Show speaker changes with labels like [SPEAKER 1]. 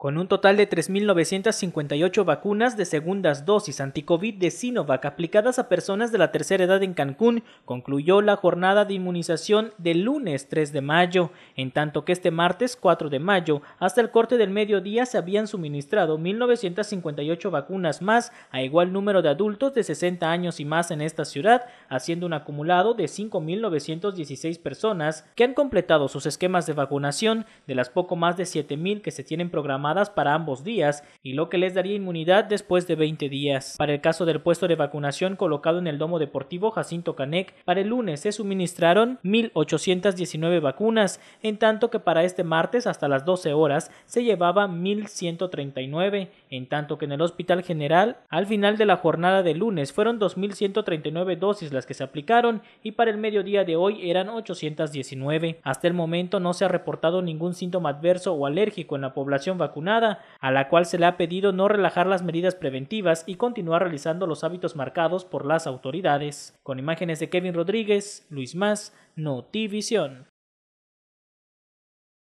[SPEAKER 1] Con un total de 3.958 vacunas de segundas dosis anticovid de Sinovac aplicadas a personas de la tercera edad en Cancún, concluyó la jornada de inmunización del lunes 3 de mayo, en tanto que este martes 4 de mayo, hasta el corte del mediodía se habían suministrado 1.958 vacunas más a igual número de adultos de 60 años y más en esta ciudad, haciendo un acumulado de 5.916 personas que han completado sus esquemas de vacunación de las poco más de 7.000 que se tienen programadas para ambos días y lo que les daría inmunidad después de 20 días. Para el caso del puesto de vacunación colocado en el Domo Deportivo Jacinto Canec, para el lunes se suministraron 1.819 vacunas, en tanto que para este martes hasta las 12 horas se llevaba 1.139, en tanto que en el Hospital General al final de la jornada de lunes fueron 2.139 dosis las que se aplicaron y para el mediodía de hoy eran 819. Hasta el momento no se ha reportado ningún síntoma adverso o alérgico en la población vacunada a la cual se le ha pedido no relajar las medidas preventivas y continuar realizando los hábitos marcados por las autoridades. Con imágenes de Kevin Rodríguez, Luis Más, Notivisión.